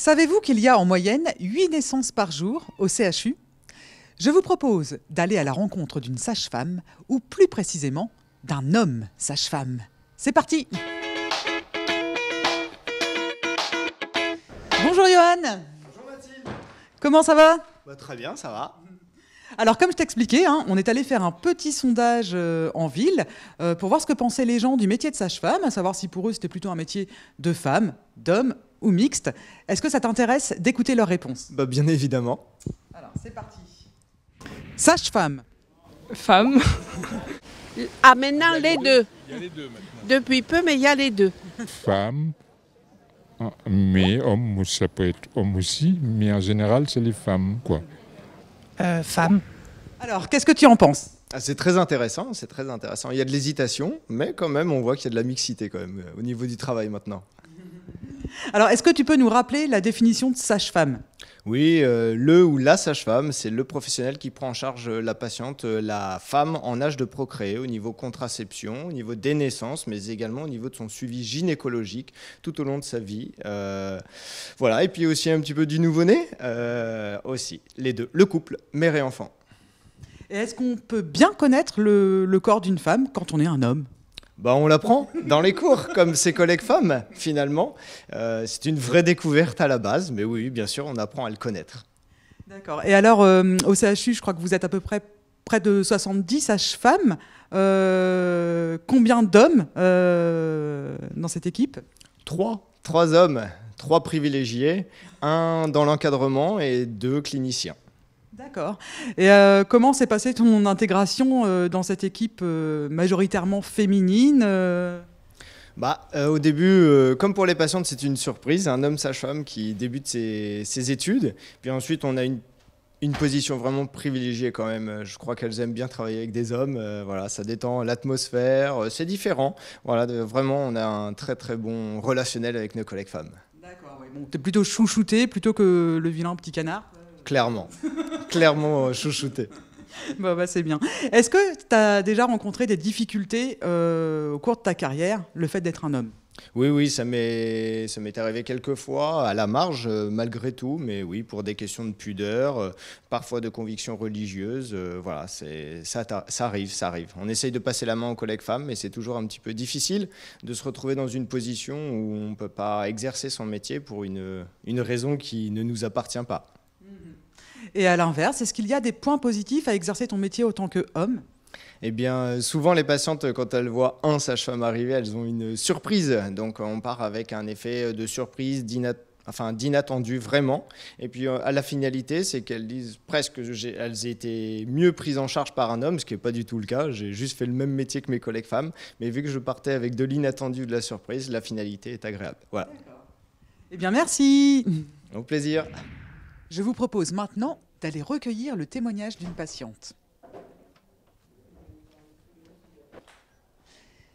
Savez-vous qu'il y a en moyenne 8 naissances par jour au CHU Je vous propose d'aller à la rencontre d'une sage-femme, ou plus précisément d'un homme sage-femme. C'est parti Bonjour Johan Bonjour Mathilde Comment ça va bah, Très bien, ça va. Alors comme je t'expliquais, hein, on est allé faire un petit sondage euh, en ville euh, pour voir ce que pensaient les gens du métier de sage-femme, à savoir si pour eux c'était plutôt un métier de femme, d'homme ou mixte, Est-ce que ça t'intéresse d'écouter leurs réponses bah, Bien évidemment. Alors, c'est parti. Sage-femme. Femme. ah, maintenant, les, deux. Il y a les deux maintenant. Depuis peu, mais il y a les deux. Femme. Hein, mais homme, ça peut être homme aussi, mais en général, c'est les femmes, quoi. Euh, femme. Alors, qu'est-ce que tu en penses ah, c'est très intéressant, c'est très intéressant. Il y a de l'hésitation, mais quand même, on voit qu'il y a de la mixité quand même au niveau du travail maintenant. Alors, est-ce que tu peux nous rappeler la définition de sage-femme oui, euh, le ou la sage-femme, c'est le professionnel qui prend en charge euh, la patiente, euh, la femme en âge de procréer au niveau contraception, au niveau des naissances, mais également au niveau de son suivi gynécologique tout au long de sa vie. voilà, et puis aussi un petit peu du nouveau-né, aussi, les deux, le couple, mère et enfant. Est-ce qu'on peut bien connaître le corps d'une femme quand on est un homme bah, on l'apprend dans les cours, comme ses collègues femmes, finalement. Euh, c'est une vraie découverte à la base, mais oui, bien sûr, on apprend à le connaître. D'accord. Et alors, euh, au CHU, je crois que vous êtes à peu près près de 70 sages-femmes. Euh, combien d'hommes dans cette équipe Trois. Trois hommes, trois privilégiés, un dans l'encadrement et deux cliniciens. D'accord. Et euh, comment s'est passée ton intégration euh, dans cette équipe euh, majoritairement féminine bah, au début, comme pour les patientes, c'est une surprise. Un homme sage-femme qui débute ses, ses études. Puis ensuite, on a une une position vraiment privilégiée quand même. Je crois qu'elles aiment bien travailler avec des hommes. voilà, ça détend l'atmosphère, c'est différent. Voilà, vraiment, on a un très très bon relationnel avec nos collègues femmes. D'accord, Bon, t'es plutôt chouchouté plutôt que le vilain petit canard clairement. clairement euh, chouchouté. bah, c'est bien. Est-ce que tu as déjà rencontré des difficultés euh, au cours de ta carrière, le fait d'être un homme oui, oui, ça m'est, arrivé quelques fois, à la marge, euh, malgré tout, mais oui, pour des questions de pudeur, parfois de convictions religieuses. voilà, ça, ça arrive, ça arrive. On essaye de passer la main aux collègues femmes, mais c'est toujours un petit peu difficile de se retrouver dans une position où on ne peut pas exercer son métier pour une, une raison qui ne nous appartient pas. Et à l'inverse, est-ce qu'il y a des points positifs à exercer ton métier autant que homme eh bien, euh, souvent les patientes, quand elles voient un sage-femme arriver, elles ont une surprise. Donc, euh, on part avec un effet euh, de surprise, d'inattendu enfin d'inattendu vraiment. Et puis à la finalité, c'est qu'elles disent presque qu'elles étaient mieux prises en charge par un homme, ce qui n'est pas du tout le cas. J'ai juste fait le même métier que mes collègues femmes, mais vu que je partais avec de l'inattendu, de la surprise, la finalité est agréable. Voilà. Eh bien, merci. Au plaisir. Je vous propose maintenant d'aller recueillir le témoignage d'une patiente.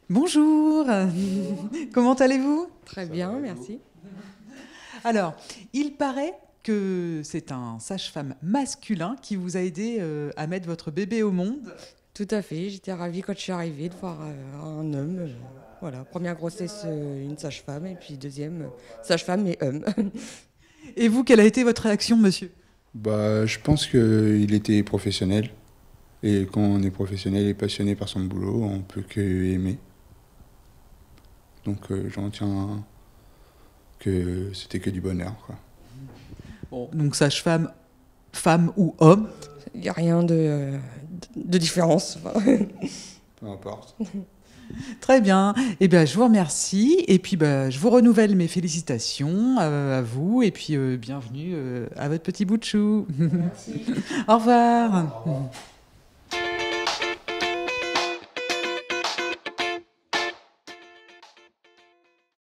Bonjour, comment allez-vous Très bien, merci. Alors, il paraît que c'est un sage-femme masculin qui vous a aidé euh, à mettre votre bébé au monde. Tout à fait, j'étais ravie quand je suis arrivée de voir euh, un homme. Euh, voilà, première grossesse, une sage-femme, et puis deuxième, sage-femme et homme. et vous, quelle a été votre réaction, monsieur bah, Je pense qu'il était professionnel. Et quand on est professionnel et passionné par son boulot, on peut que aimer. Donc euh, j'en tiens que c'était que du bonheur. donc sage-femme, femme ou homme Il n'y a rien de, de, euh, de différence. Peu importe. Très bien. Eh bien, je vous remercie. Et puis, bah, je vous renouvelle mes félicitations euh, à, vous. Et puis, euh, bienvenue euh, à votre petit bout de chou. Merci. Au revoir.